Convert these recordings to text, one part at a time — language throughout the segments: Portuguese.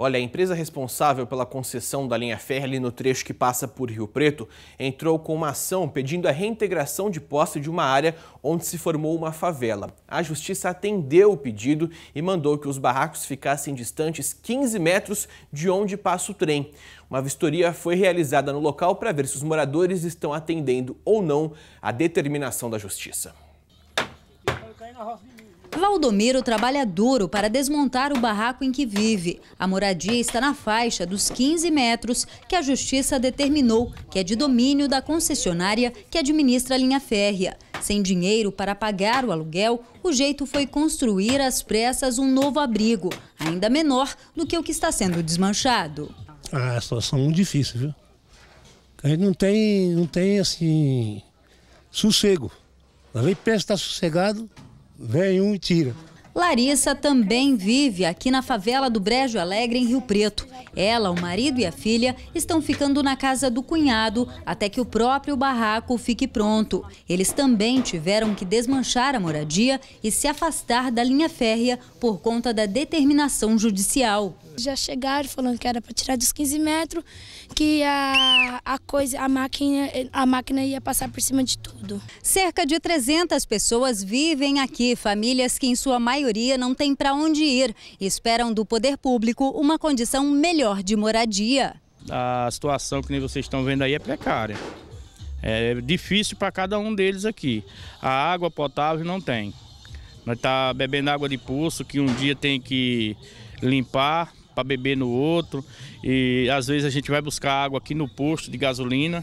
Olha, a empresa responsável pela concessão da linha Ferli no trecho que passa por Rio Preto entrou com uma ação pedindo a reintegração de posse de uma área onde se formou uma favela. A justiça atendeu o pedido e mandou que os barracos ficassem distantes 15 metros de onde passa o trem. Uma vistoria foi realizada no local para ver se os moradores estão atendendo ou não a determinação da justiça. Valdomiro trabalha duro para desmontar o barraco em que vive. A moradia está na faixa dos 15 metros que a justiça determinou que é de domínio da concessionária que administra a linha férrea. Sem dinheiro para pagar o aluguel, o jeito foi construir às pressas um novo abrigo, ainda menor do que o que está sendo desmanchado. Ah, a situação é muito difícil, viu? A gente não tem, não tem assim, sossego. Às vezes pensa que está sossegado, Vem um e tira. Larissa também vive aqui na favela do Brejo Alegre, em Rio Preto. Ela, o marido e a filha estão ficando na casa do cunhado até que o próprio barraco fique pronto. Eles também tiveram que desmanchar a moradia e se afastar da linha férrea por conta da determinação judicial. Já chegaram falando que era para tirar dos 15 metros, que a, a, coisa, a, máquina, a máquina ia passar por cima de tudo. Cerca de 300 pessoas vivem aqui, famílias que em sua maioria não têm para onde ir e esperam do poder público uma condição melhor de moradia. A situação que nem vocês estão vendo aí é precária. É difícil para cada um deles aqui. A água potável não tem. Nós tá bebendo água de poço que um dia tem que limpar, para beber no outro. E às vezes a gente vai buscar água aqui no posto de gasolina,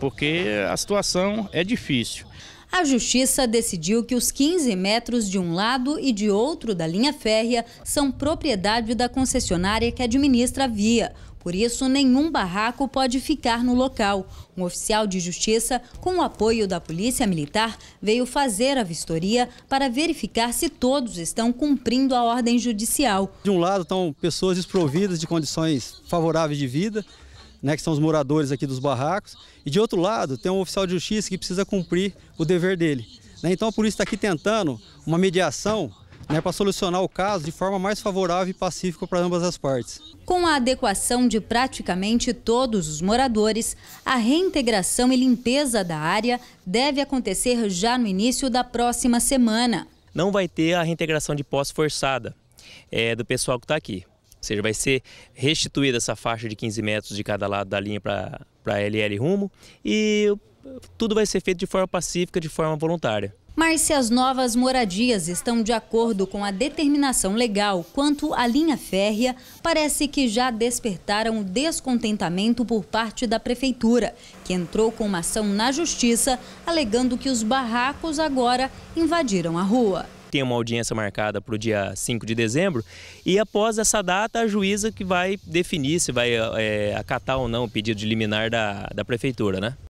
porque a situação é difícil a Justiça decidiu que os 15 metros de um lado e de outro da linha férrea são propriedade da concessionária que administra a via. Por isso, nenhum barraco pode ficar no local. Um oficial de justiça, com o apoio da Polícia Militar, veio fazer a vistoria para verificar se todos estão cumprindo a ordem judicial. De um lado, estão pessoas desprovidas de condições favoráveis de vida, né, que são os moradores aqui dos barracos, e de outro lado tem um oficial de justiça que precisa cumprir o dever dele. Né? Então a polícia está aqui tentando uma mediação né, para solucionar o caso de forma mais favorável e pacífica para ambas as partes. Com a adequação de praticamente todos os moradores, a reintegração e limpeza da área deve acontecer já no início da próxima semana. Não vai ter a reintegração de posse forçada é, do pessoal que está aqui. Ou seja, vai ser restituída essa faixa de 15 metros de cada lado da linha para a LL Rumo e tudo vai ser feito de forma pacífica, de forma voluntária. Mas se as novas moradias estão de acordo com a determinação legal quanto à linha férrea, parece que já despertaram descontentamento por parte da Prefeitura, que entrou com uma ação na Justiça alegando que os barracos agora invadiram a rua. Tem uma audiência marcada para o dia 5 de dezembro e após essa data a juíza que vai definir se vai é, acatar ou não o pedido de liminar da, da prefeitura, né?